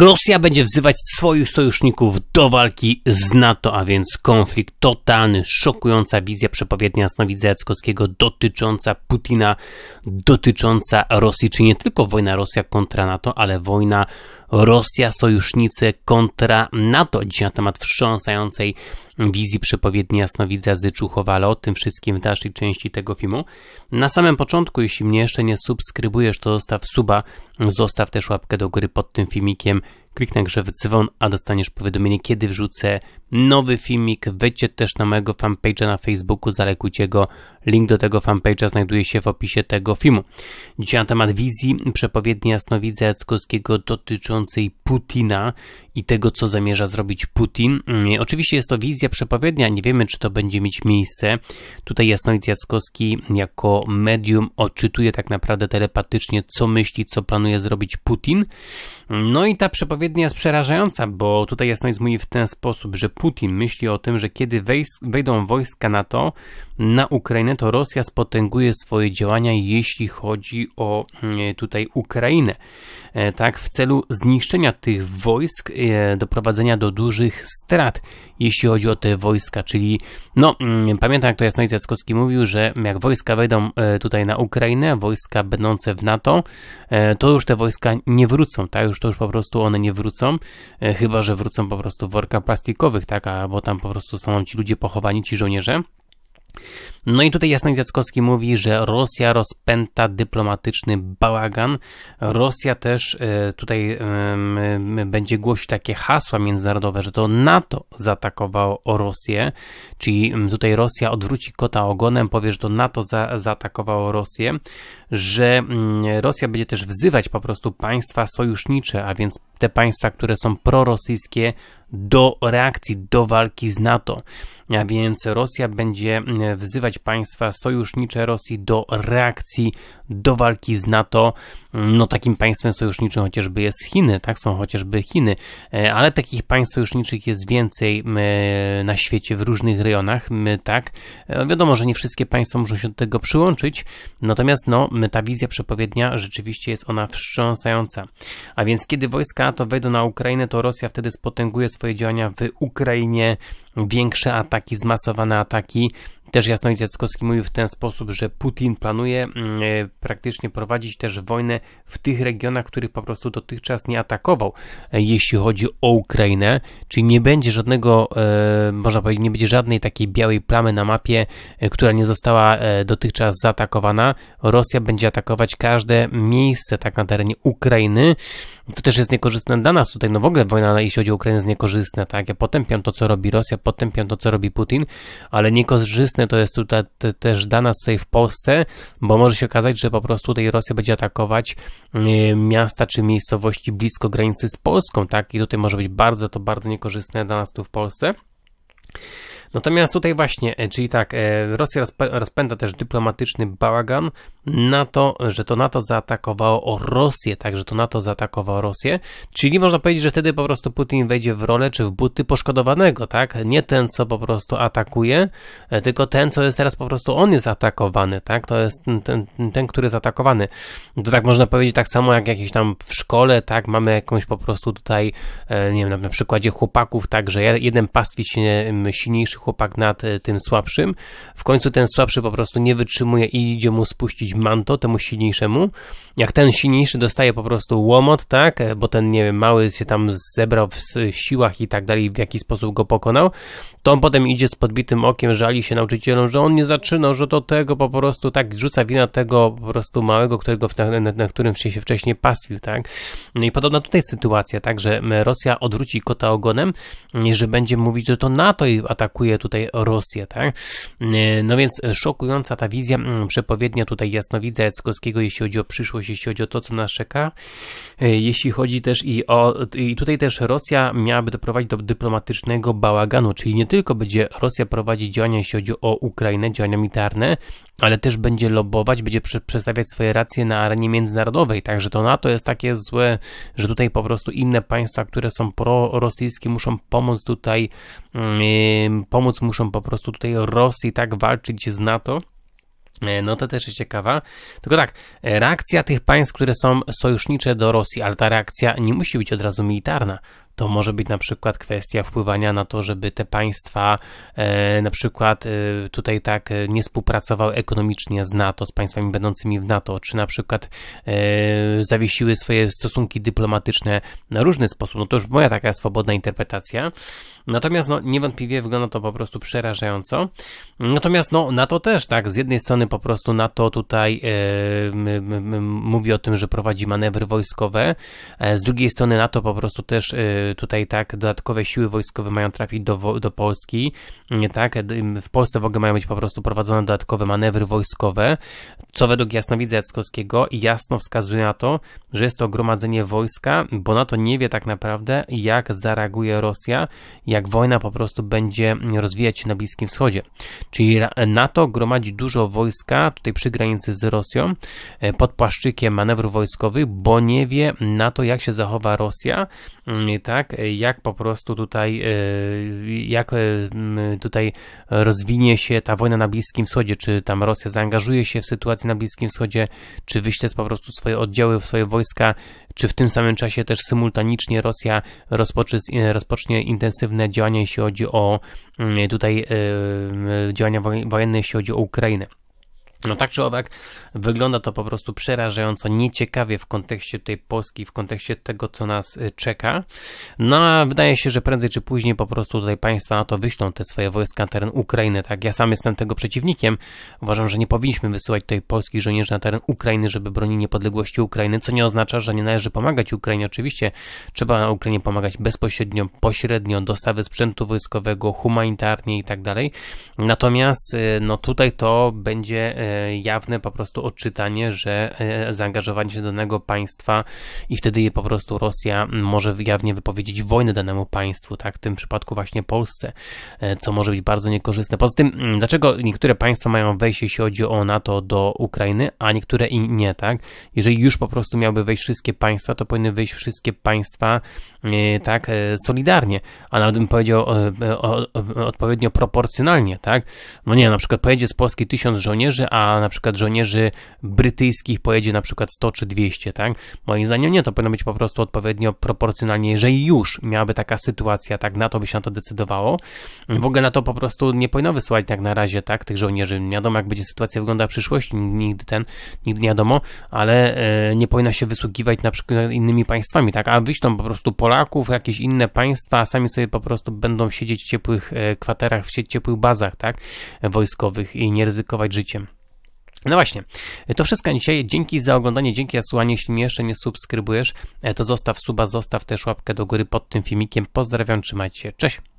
Rosja będzie wzywać swoich sojuszników do walki z NATO, a więc konflikt totalny, szokująca wizja przepowiednia Snowidza Jackowskiego dotycząca Putina, dotycząca Rosji, czy nie tylko wojna Rosja kontra NATO, ale wojna Rosja, sojusznicy kontra NATO. Dziś na temat wstrząsającej wizji przepowiedni jasnowidza ale O tym wszystkim w dalszej części tego filmu. Na samym początku, jeśli mnie jeszcze nie subskrybujesz, to zostaw suba, zostaw też łapkę do góry pod tym filmikiem. Klik grze w dzwon, a dostaniesz powiadomienie, kiedy wrzucę nowy filmik. Wejdźcie też na mojego fanpage'a na Facebooku, zalekujcie go. Link do tego fanpage'a znajduje się w opisie tego filmu. Dzisiaj na temat wizji przepowiedni jasnowidza Jackowskiego dotyczącej Putina i tego, co zamierza zrobić Putin. Mm, oczywiście jest to wizja przepowiednia, nie wiemy, czy to będzie mieć miejsce. Tutaj Jasnowic Jackowski jako medium odczytuje tak naprawdę telepatycznie, co myśli, co planuje zrobić Putin. No i ta przepowiednia jest przerażająca, bo tutaj Jasnowic mówi w ten sposób, że Putin myśli o tym, że kiedy wejdą wojska NATO na Ukrainę, to Rosja spotęguje swoje działania, jeśli chodzi o mm, tutaj Ukrainę. E, tak, w celu zniszczenia tych wojsk, e, doprowadzenia do dużych strat, jeśli chodzi o te wojska, czyli, no, mm, pamiętam jak to Jasnowic Jackowski mówił, że jak wojska wejdą e, tutaj na Ukrainę, wojska będące w NATO, to już te wojska nie wrócą, tak, już to już po prostu one nie wrócą, chyba, że wrócą po prostu w workach plastikowych, tak, a bo tam po prostu są ci ludzie pochowani, ci żołnierze, no i tutaj Jasnej Jackowski mówi, że Rosja rozpęta dyplomatyczny bałagan. Rosja też e, tutaj będzie głosić takie hasła międzynarodowe, że to NATO zaatakowało Rosję, czyli tutaj Rosja odwróci kota ogonem, powie, że to NATO za, zaatakowało Rosję, że Rosja będzie też wzywać po prostu państwa sojusznicze, a więc te państwa, które są prorosyjskie, do reakcji, do walki z NATO. A więc Rosja będzie e, wzywać państwa sojusznicze Rosji do reakcji, do walki z NATO. No takim państwem sojuszniczym chociażby jest Chiny, tak są chociażby Chiny, e, ale takich państw sojuszniczych jest więcej e, na świecie w różnych rejonach, my tak. Wiadomo, że nie wszystkie państwa muszą się do tego przyłączyć, natomiast no ta wizja przepowiednia rzeczywiście jest ona wstrząsająca. A więc kiedy wojska NATO wejdą na Ukrainę, to Rosja wtedy spotęguje swoje działania w Ukrainie, większe ataki, zmasowane ataki. Też Jasno Jackowski mówił w ten sposób, że Putin planuje mm, e, praktycznie prowadzić też wojnę w tych regionach, których po prostu dotychczas nie atakował, e, jeśli chodzi o Ukrainę, czyli nie będzie żadnego, e, można powiedzieć, nie będzie żadnej takiej białej plamy na mapie, która nie została dotychczas zaatakowana. Rosja będzie atakować każde miejsce tak na terenie Ukrainy to też jest niekorzystne dla nas tutaj, no w ogóle wojna, jeśli chodzi o Ukrainę, jest niekorzystna, tak, ja potępiam to, co robi Rosja, potępiam to, co robi Putin, ale niekorzystne to jest tutaj te, też dla nas tutaj w Polsce, bo może się okazać, że po prostu tutaj Rosja będzie atakować y, miasta czy miejscowości blisko granicy z Polską, tak, i tutaj może być bardzo, to bardzo niekorzystne dla nas tu w Polsce. Natomiast tutaj właśnie, e, czyli tak, e, Rosja rozpędza też dyplomatyczny bałagan, NATO, że to NATO zaatakowało Rosję, także to NATO zaatakowało Rosję, czyli można powiedzieć, że wtedy po prostu Putin wejdzie w rolę czy w buty poszkodowanego, tak, nie ten, co po prostu atakuje, e, tylko ten, co jest teraz po prostu on jest atakowany, tak, to jest ten, ten, ten który jest atakowany. To tak można powiedzieć tak samo jak jakieś tam w szkole, tak, mamy jakąś po prostu tutaj, e, nie wiem, na przykładzie chłopaków, tak, że jeden pastwi się silniejszy chłopak nad e, tym słabszym, w końcu ten słabszy po prostu nie wytrzymuje i idzie mu spuścić manto temu silniejszemu. Jak ten silniejszy dostaje po prostu łomot, tak, e, bo ten, nie wiem, mały się tam zebrał w siłach i tak dalej, w jaki sposób go pokonał, to on potem idzie z podbitym okiem, żali się nauczycielom, że on nie zaczynał, że to tego po prostu, tak, rzuca wina tego po prostu małego, którego, na, na, na którym się wcześniej pastwił, tak. No i podobna tutaj sytuacja, tak, że Rosja odwróci kota ogonem, że będzie mówić, że to NATO atakuje tutaj Rosję, tak. No więc szokująca ta wizja przepowiednia tutaj jest jasnowidza Jackowskiego, jeśli chodzi o przyszłość, jeśli chodzi o to, co nas czeka. E, jeśli chodzi też i o, i tutaj też Rosja miałaby doprowadzić do dyplomatycznego bałaganu, czyli nie tylko będzie Rosja prowadzić działania, jeśli chodzi o Ukrainę, działania militarne, ale też będzie lobować, będzie przedstawiać swoje racje na arenie międzynarodowej. Także to NATO jest takie złe, że tutaj po prostu inne państwa, które są prorosyjskie, muszą pomóc tutaj, yy, pomóc muszą po prostu tutaj Rosji tak walczyć z NATO E, no to też jest ciekawa. Tylko tak, reakcja tych państw, które są sojusznicze do Rosji, ale ta reakcja nie musi być od razu militarna. To może być na przykład kwestia wpływania na to, żeby te państwa e, na przykład e, tutaj tak e, nie współpracowały ekonomicznie z NATO, z państwami będącymi w NATO, czy na przykład zawiesiły swoje stosunki dyplomatyczne na różny sposób. No to już moja taka swobodna interpretacja. Natomiast no, niewątpliwie wygląda to po prostu przerażająco. Natomiast no, NATO też, tak, z jednej strony po prostu NATO tutaj mówi o tym, że prowadzi manewry wojskowe, z drugiej strony NATO po prostu też tutaj tak dodatkowe siły wojskowe mają trafić do, do Polski, tak, w Polsce w ogóle mają być po prostu prowadzone dodatkowe manewry wojskowe, co według Jasnowidza Jackowskiego jasno wskazuje na to, że jest to gromadzenie wojska, bo na to nie wie tak naprawdę jak zareaguje Rosja, jak wojna po prostu będzie rozwijać się na Bliskim Wschodzie. Czyli NATO gromadzi dużo wojska tutaj przy granicy z Rosją e, pod płaszczykiem manewrów wojskowych, bo nie wie na to jak się zachowa Rosja, mm, tak, tak? E, jak po prostu tutaj, e, jak e, tutaj rozwinie się ta wojna na Bliskim Wschodzie, czy tam Rosja zaangażuje się w sytuację na Bliskim Wschodzie, czy wyśle po prostu swoje oddziały, swoje wojska, czy w tym samym czasie też symultanicznie Rosja rozpoczy, rozpocznie intensywne działania, jeśli chodzi o tutaj działania wojenne, jeśli chodzi o Ukrainę. No tak czy owak, wygląda to po prostu przerażająco nieciekawie w kontekście tej Polski, w kontekście tego, co nas y, czeka. No a wydaje się, że prędzej czy później po prostu tutaj państwa na to wyślą te swoje wojska na teren Ukrainy, tak? Ja sam jestem tego przeciwnikiem. Uważam, że nie powinniśmy wysyłać tutaj polskich żołnierzy na teren Ukrainy, żeby bronić niepodległości Ukrainy, co nie oznacza, że nie należy pomagać Ukrainie. Oczywiście trzeba Ukrainie pomagać bezpośrednio, pośrednio, dostawy sprzętu wojskowego, humanitarnie i tak dalej. Natomiast, y, no tutaj to będzie y, jawne po prostu odczytanie, że e, zaangażowanie się danego państwa i wtedy je po prostu Rosja może jawnie wypowiedzieć wojnę danemu państwu, tak, w tym przypadku właśnie Polsce, e, co może być bardzo niekorzystne. Poza tym, mm, dlaczego niektóre państwa mają wejść, jeśli chodzi o NATO, do Ukrainy, a niektóre i nie, tak? Jeżeli już po prostu miałyby wejść wszystkie państwa, to powinny wejść wszystkie państwa, e, tak, solidarnie, a nawet bym powiedział odpowiednio proporcjonalnie, tak? No nie, na przykład pojedzie z Polski tysiąc żołnierzy, a a na przykład żołnierzy brytyjskich pojedzie na przykład 100 czy 200, tak? Moim zdaniem nie, to powinno być po prostu odpowiednio proporcjonalnie, jeżeli już miałaby taka sytuacja, tak, na to by się na to decydowało. W ogóle na to po prostu nie powinno wysyłać tak na razie, tak, tych żołnierzy. Nie wiadomo, jak będzie sytuacja wyglądała w przyszłości, nigdy ten, nigdy nie wiadomo, ale e, nie powinno się wysługiwać na przykład innymi państwami, tak, a wyślą po prostu Polaków, jakieś inne państwa, a sami sobie po prostu będą siedzieć w ciepłych e, kwaterach, w ciepłych bazach, tak, wojskowych i nie ryzykować życiem. No właśnie, to wszystko dzisiaj. Dzięki za oglądanie, dzięki za słuchanie. Jeśli mnie jeszcze nie subskrybujesz, e, to zostaw suba, zostaw też łapkę do góry pod tym filmikiem. Pozdrawiam, trzymajcie się, cześć!